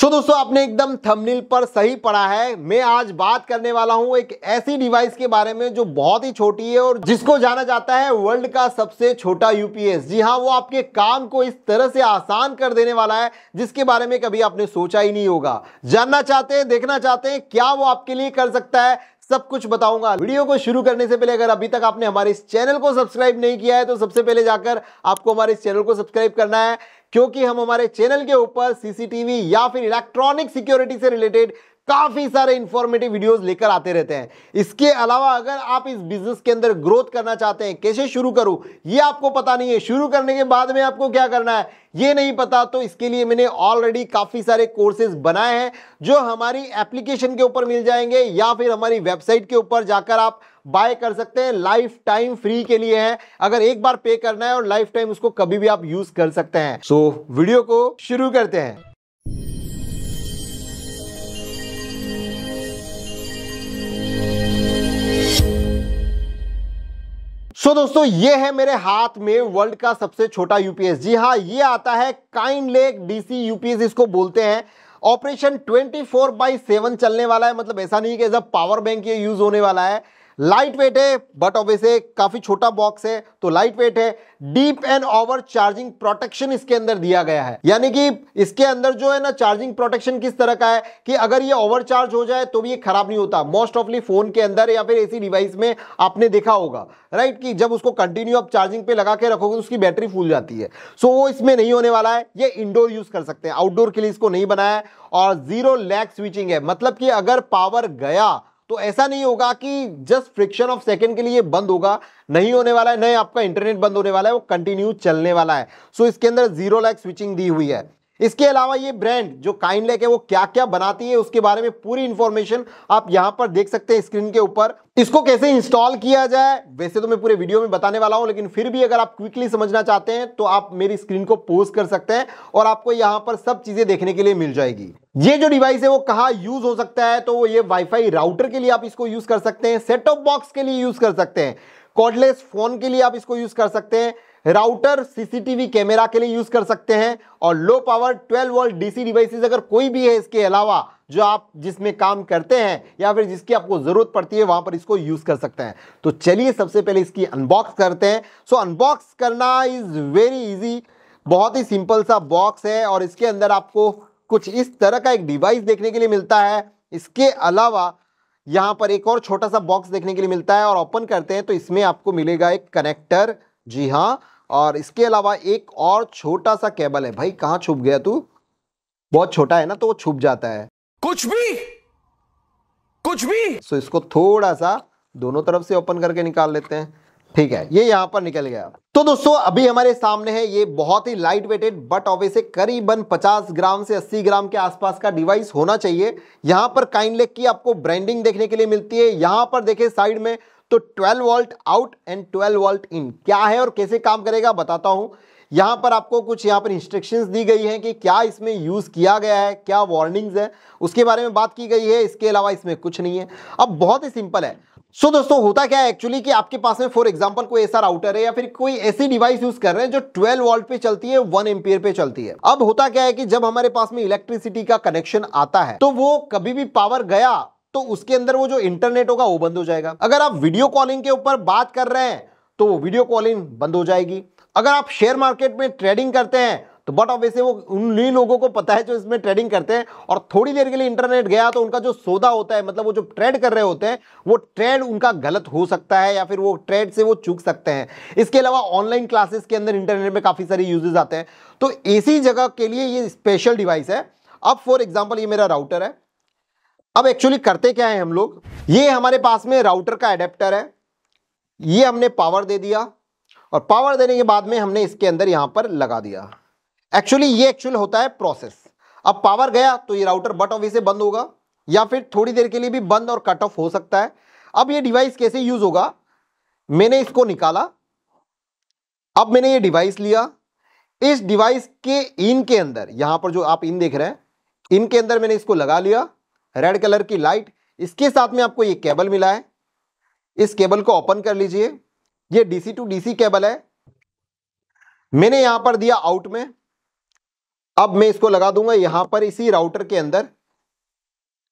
सो so, दोस्तों आपने एकदम थंबनेल पर सही पढ़ा है मैं आज बात करने वाला हूं एक ऐसी डिवाइस के बारे में जो बहुत ही छोटी है और जिसको जाना जाता है वर्ल्ड का सबसे छोटा यूपीएस जी हाँ वो आपके काम को इस तरह से आसान कर देने वाला है जिसके बारे में कभी आपने सोचा ही नहीं होगा जानना चाहते हैं देखना चाहते हैं क्या वो आपके लिए कर सकता है सब कुछ बताऊंगा वीडियो को शुरू करने से पहले अगर अभी तक आपने हमारे इस चैनल को सब्सक्राइब नहीं किया है तो सबसे पहले जाकर आपको हमारे इस चैनल को सब्सक्राइब करना है क्योंकि हम हमारे चैनल के ऊपर सीसीटीवी या फिर इलेक्ट्रॉनिक सिक्योरिटी से रिलेटेड काफी सारे इंफॉर्मेटिव वीडियोस लेकर आते रहते हैं इसके अलावा अगर आप इस बिजनेस के अंदर ग्रोथ करना चाहते हैं कैसे शुरू करूं ये आपको पता नहीं है शुरू करने के बाद में आपको क्या करना है ये नहीं पता तो इसके लिए मैंने ऑलरेडी काफ़ी सारे कोर्सेज बनाए हैं जो हमारी एप्लीकेशन के ऊपर मिल जाएंगे या फिर हमारी वेबसाइट के ऊपर जाकर आप बाय कर सकते हैं लाइफ टाइम फ्री के लिए है अगर एक बार पे करना है और लाइफ टाइम उसको कभी भी आप यूज कर सकते हैं सो so, वीडियो को शुरू करते हैं सो so, दोस्तों ये है मेरे हाथ में वर्ल्ड का सबसे छोटा यूपीएस जी हाँ ये आता है काइन लेक डीसी यूपीएस इसको बोलते हैं ऑपरेशन 24 फोर बाई सेवन चलने वाला है मतलब ऐसा नहीं कि जब पावर बैंक ये यूज होने वाला है लाइट वेट है बट ऑब्वियसली काफ़ी छोटा बॉक्स है तो लाइट वेट है deep and over charging protection इसके अंदर दिया गया है यानी कि इसके अंदर जो है ना चार्जिंग प्रोटेक्शन किस तरह का है कि अगर ये ओवर चार्ज हो जाए तो भी ये खराब नहीं होता मोस्ट ऑफली फोन के अंदर या फिर ऐसी डिवाइस में आपने देखा होगा राइट कि जब उसको कंटिन्यू आप चार्जिंग पे लगा के रखोगे तो उसकी बैटरी फूल जाती है सो so, वो इसमें नहीं होने वाला है ये इंडोर यूज कर सकते हैं आउटडोर के लिए इसको नहीं बनाया है और जीरो लैक स्विचिंग है मतलब कि अगर पावर गया तो ऐसा नहीं होगा कि जस्ट फ्रिक्शन ऑफ सेकंड के लिए बंद होगा नहीं होने वाला है नहीं आपका इंटरनेट बंद होने वाला है वो कंटिन्यू चलने वाला है सो so, इसके अंदर जीरो लैक स्विचिंग दी हुई है इसके अलावा ये ब्रांड जो काइन लेक है वो क्या क्या बनाती है उसके बारे में पूरी इंफॉर्मेशन आप यहाँ पर देख सकते हैं स्क्रीन के ऊपर इसको कैसे इंस्टॉल किया जाए वैसे तो मैं पूरे वीडियो में बताने वाला हूं लेकिन फिर भी अगर आप क्विकली समझना चाहते हैं तो आप मेरी स्क्रीन को पोज कर सकते हैं और आपको यहाँ पर सब चीजें देखने के लिए मिल जाएगी ये जो डिवाइस है वो कहा यूज हो सकता है तो ये वाईफाई राउटर के लिए आप इसको यूज कर सकते हैं सेट ऑफ बॉक्स के लिए यूज कर सकते हैं कॉर्डलेस फोन के लिए आप इसको यूज कर सकते हैं राउटर सीसीटीवी कैमरा के लिए यूज कर सकते हैं और low power 12 volt DC devices अगर कोई भी है इसके अलावा जो आप जिसमें काम करते हैं या फिर जिसकी आपको ज़रूरत पड़ती है वहाँ पर इसको यूज़ कर सकते हैं तो चलिए सबसे पहले इसकी अनबॉक्स करते हैं सो so, अनबॉक्स करना इज़ वेरी इजी बहुत ही सिंपल सा बॉक्स है और इसके अंदर आपको कुछ इस तरह का एक डिवाइस देखने के लिए मिलता है इसके अलावा यहाँ पर एक और छोटा सा बॉक्स देखने के लिए मिलता है और ओपन करते हैं तो इसमें आपको मिलेगा एक कनेक्टर जी हाँ और इसके अलावा एक और छोटा सा केबल है भाई कहाँ छुप गया तू बहुत छोटा है ना तो वो छुप जाता है कुछ भी कुछ भी सो so, इसको थोड़ा सा दोनों तरफ से ओपन करके निकाल लेते हैं ठीक है ये यहां पर निकल गया तो दोस्तों अभी हमारे सामने है ये बहुत ही लाइट वेटेड बट ऑब्वियसली करीबन 50 ग्राम से 80 ग्राम के आसपास का डिवाइस होना चाहिए यहां पर काइंडलेक की आपको ब्रांडिंग देखने के लिए मिलती है यहां पर देखे साइड में तो 12 volt out and 12 volt in क्या है और कैसे काम करेगा बताता हूं यहां पर आपको कुछ यहां पर इंस्ट्रक्शंस दी गई हैं कि क्या इसमें यूज़ किया गया है क्या वार्निंग्स है उसके बारे में बात की गई है इसके अलावा इसमें कुछ नहीं है अब बहुत ही सिंपल है सो so, दोस्तों होता क्या है एक्चुअली कि आपके पास में फॉर एग्जांपल कोई ऐसा राउटर है या फिर कोई ऐसी डिवाइस यूज कर रहे हैं जो 12 वोल्ट पे चलती है वन एम्पियर पे चलती है अब होता क्या है कि जब हमारे पास में इलेक्ट्रिसिटी का कनेक्शन आता है तो वो कभी भी पावर गया तो उसके अंदर वो जो इंटरनेट होगा वो बंद हो जाएगा अगर आप वीडियो कॉलिंग के ऊपर बात कर रहे हैं तो वो वीडियो कॉलिंग बंद हो जाएगी अगर आप शेयर मार्केट में ट्रेडिंग करते हैं तो बट वैसे वो उन लोगों को पता है जो इसमें ट्रेडिंग करते हैं और थोड़ी देर के लिए इंटरनेट गया तो उनका जो सौदा होता है मतलब वो जो ट्रेड कर रहे होते हैं वो ट्रेड उनका गलत हो सकता है या फिर वो ट्रेड से वो चूक सकते हैं इसके अलावा ऑनलाइन क्लासेस के अंदर इंटरनेट में काफ़ी सारे यूजेज आते हैं तो ऐसी जगह के लिए ये स्पेशल डिवाइस है अब फॉर एग्जाम्पल ये मेरा राउटर है अब एक्चुअली करते क्या है हम लोग ये हमारे पास में राउटर का एडेप्टर है ये हमने पावर दे दिया और पावर देने के बाद में हमने इसके अंदर यहां पर लगा दिया एक्चुअली ये एक्चुअल होता है प्रोसेस अब पावर गया तो ये राउटर बट ऑफ से बंद होगा या फिर थोड़ी देर के लिए भी बंद और कट ऑफ हो सकता है अब ये डिवाइस कैसे यूज होगा मैंने इसको निकाला अब मैंने ये डिवाइस लिया इस डिवाइस के इन के अंदर यहां पर जो आप इन देख रहे हैं इनके अंदर मैंने इसको लगा लिया रेड कलर की लाइट इसके साथ में आपको ये केबल मिला है इस केबल को ओपन कर लीजिए ये डीसी टू डीसी केबल है मैंने यहां पर दिया आउट में अब मैं इसको लगा दूंगा यहां पर इसी राउटर के अंदर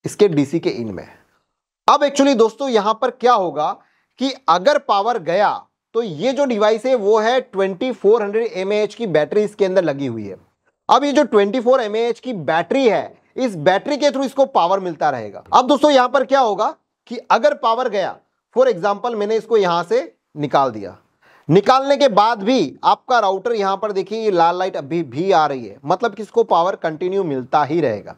इसके डीसी के इन में अब एक्चुअली दोस्तों यहां पर क्या होगा कि अगर पावर गया तो ये जो डिवाइस है वो है 2400 फोर की बैटरी इसके अंदर लगी हुई है अब ये जो 24 फोर की बैटरी है इस बैटरी के थ्रू इसको पावर मिलता रहेगा अब दोस्तों यहां पर क्या होगा कि अगर पावर गया फॉर एग्जाम्पल मैंने इसको यहां से निकाल दिया निकालने के बाद भी आपका राउटर यहां पर देखिए ये लाल लाइट अभी भी आ रही है मतलब कि इसको पावर कंटिन्यू मिलता ही रहेगा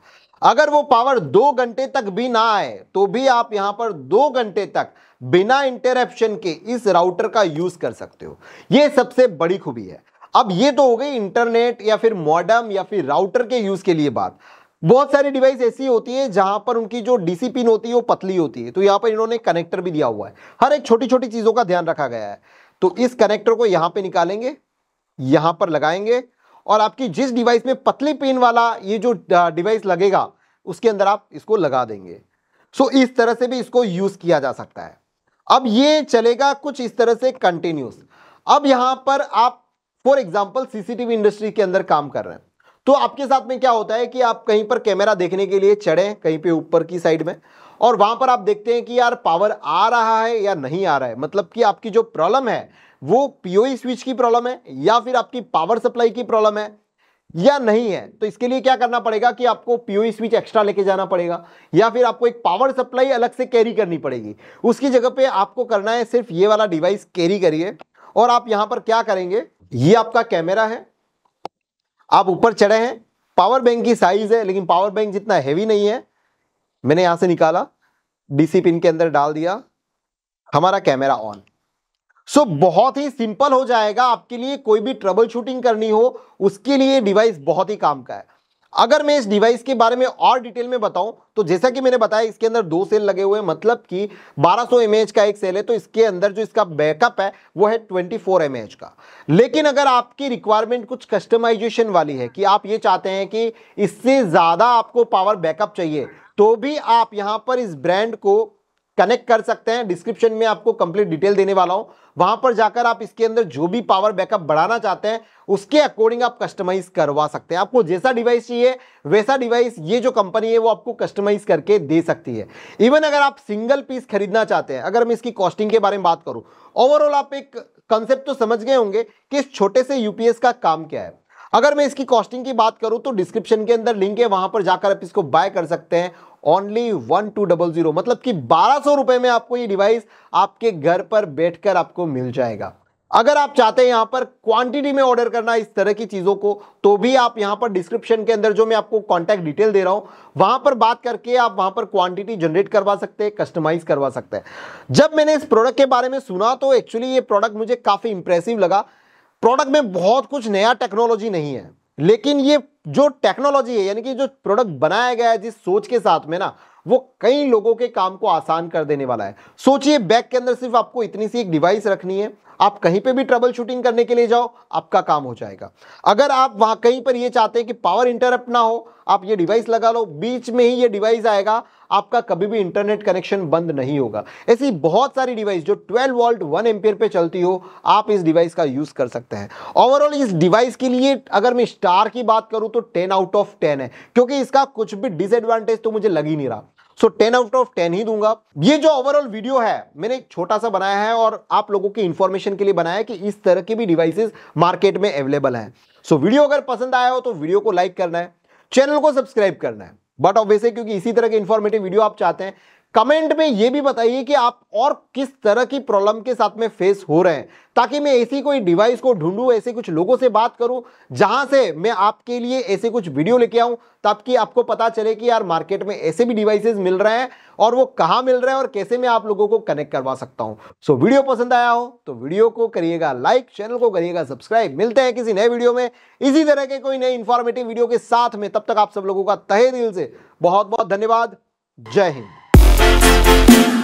अगर वो पावर दो घंटे तक भी ना आए तो भी आप यहां पर दो घंटे तक बिना इंटरप्शन के इस राउटर का यूज कर सकते हो ये सबसे बड़ी खूबी है अब ये तो हो गई इंटरनेट या फिर मॉडम या फिर राउटर के यूज के लिए बात बहुत सारी डिवाइस ऐसी होती है जहां पर उनकी जो डीसी पिन होती है वो पतली होती है तो यहां पर इन्होंने कनेक्टर भी दिया हुआ है हर एक छोटी छोटी चीज़ों का ध्यान रखा गया है तो इस कनेक्टर को यहां पे निकालेंगे यहां पर लगाएंगे और आपकी जिस डिवाइस में पतली पिन वाला ये जो डिवाइस लगेगा उसके अंदर आप इसको लगा देंगे सो so, इस तरह से भी इसको यूज किया जा सकता है अब ये चलेगा कुछ इस तरह से कंटिन्यूस अब यहां पर आप फॉर एग्जाम्पल सीसीटीवी इंडस्ट्री के अंदर काम कर रहे हैं तो आपके साथ में क्या होता है कि आप कहीं पर कैमरा देखने के लिए चढ़े कहीं पे ऊपर की साइड में और वहां पर आप देखते हैं कि यार पावर आ रहा है या नहीं आ रहा है मतलब कि आपकी जो प्रॉब्लम है वो पीओई स्विच की प्रॉब्लम है या फिर आपकी पावर सप्लाई की प्रॉब्लम है या नहीं है तो इसके लिए क्या करना पड़ेगा कि आपको पीओई स्विच एक्स्ट्रा लेके जाना पड़ेगा या फिर आपको एक पावर सप्लाई अलग से कैरी करनी पड़ेगी उसकी जगह पे आपको करना है सिर्फ ये वाला डिवाइस कैरी करिए और आप यहां पर क्या करेंगे ये आपका कैमरा है आप ऊपर चढ़े हैं पावर बैंक की साइज है लेकिन पावर बैंक जितना हैवी नहीं है मैंने यहां से निकाला डीसी पिन के अंदर डाल दिया हमारा कैमरा ऑन सो so, बहुत ही सिंपल हो जाएगा आपके लिए कोई भी ट्रबल शूटिंग करनी हो उसके लिए डिवाइस बहुत ही काम का है अगर मैं इस डिवाइस के बारे में और डिटेल में बताऊं तो जैसा कि मैंने बताया इसके अंदर दो सेल लगे हुए हैं मतलब कि 1200 सौ का एक सेल है तो इसके अंदर जो इसका बैकअप है वो है 24 फोर का लेकिन अगर आपकी रिक्वायरमेंट कुछ कस्टमाइजेशन वाली है कि आप ये चाहते हैं कि इससे ज़्यादा आपको पावर बैकअप चाहिए तो भी आप यहाँ पर इस ब्रांड को कनेक्ट कर सकते हैं डिस्क्रिप्शन में आपको कंप्लीट डिटेल देने वाला हूं वहां पर जाकर आप इसके अंदर जो भी पावर बैकअप बढ़ाना चाहते हैं उसके अकॉर्डिंग आप कस्टमाइज करवा सकते हैं आपको जैसा डिवाइस चाहिए वैसा डिवाइस ये जो कंपनी है वो आपको कस्टमाइज करके दे सकती है इवन अगर आप सिंगल पीस खरीदना चाहते हैं अगर मैं इसकी कॉस्टिंग के बारे में बात करूं ओवरऑल आप एक कंसेप्ट तो समझ गए होंगे कि इस छोटे से यूपीएस का काम क्या है अगर मैं इसकी कॉस्टिंग की बात करूं तो डिस्क्रिप्शन के अंदर लिंक है वहां पर जाकर आप इसको बाय कर सकते हैं only one two double zero मतलब कि बारह सौ रुपए में आपको ये डिवाइस आपके घर पर बैठकर आपको मिल जाएगा अगर आप चाहते हैं यहां पर क्वांटिटी में ऑर्डर करना इस तरह की चीज़ों को तो भी आप यहाँ पर डिस्क्रिप्शन के अंदर जो मैं आपको कॉन्टैक्ट डिटेल दे रहा हूं वहां पर बात करके आप वहाँ पर क्वांटिटी जनरेट करवा सकते हैं कस्टमाइज करवा सकते हैं जब मैंने इस प्रोडक्ट के बारे में सुना तो एक्चुअली ये प्रोडक्ट मुझे काफ़ी इंप्रेसिव लगा प्रोडक्ट में बहुत कुछ नया टेक्नोलॉजी नहीं है लेकिन ये जो टेक्नोलॉजी है यानी कि जो प्रोडक्ट बनाया गया है जिस सोच के साथ में ना वो कई लोगों के काम को आसान कर देने वाला है सोचिए बैग के अंदर सिर्फ आपको इतनी सी एक डिवाइस रखनी है आप कहीं पे भी ट्रबल शूटिंग करने के लिए जाओ आपका काम हो जाएगा अगर आप वहाँ कहीं पर ये चाहते हैं कि पावर इंटरप्ट ना हो आप ये डिवाइस लगा लो बीच में ही ये डिवाइस आएगा आपका कभी भी इंटरनेट कनेक्शन बंद नहीं होगा ऐसी बहुत सारी डिवाइस जो 12 वोल्ट 1 एम्पियर पे चलती हो आप इस डिवाइस का यूज़ कर सकते हैं ओवरऑल इस डिवाइस के लिए अगर मैं स्टार की बात करूँ तो 10 आउट ऑफ 10 है क्योंकि इसका कुछ भी डिसएडवांटेज तो मुझे लग ही नहीं रहा so ten out of ten ही दूंगा ये जो ओवरऑल वीडियो है मैंने एक छोटा सा बनाया है और आप लोगों की इंफॉर्मेशन के लिए बनाया है कि इस तरह के भी डिवाइसेस मार्केट में अवेलेबल हैं सो so, वीडियो अगर पसंद आया हो तो वीडियो को लाइक करना है चैनल को सब्सक्राइब करना है बट ऑब्वियसली क्योंकि इसी तरह के इन्फॉर्मेटिव वीडियो आप चाहते हैं कमेंट में ये भी बताइए कि आप और किस तरह की प्रॉब्लम के साथ में फेस हो रहे हैं ताकि मैं ऐसी कोई डिवाइस को ढूंढूं ऐसे कुछ लोगों से बात करूं जहां से मैं आपके लिए ऐसे कुछ वीडियो लेके आऊं ताकि आपको पता चले कि यार मार्केट में ऐसे भी डिवाइसेस मिल रहे हैं और वो कहाँ मिल रहे हैं और कैसे मैं आप लोगों को कनेक्ट करवा सकता हूँ सो so, वीडियो पसंद आया हो तो वीडियो को करिएगा लाइक चैनल को करिएगा सब्सक्राइब मिलते हैं किसी नए वीडियो में इसी तरह के कोई नए इन्फॉर्मेटिव वीडियो के साथ में तब तक आप सब लोगों का तहे दिल से बहुत बहुत धन्यवाद जय हिंद Thank you.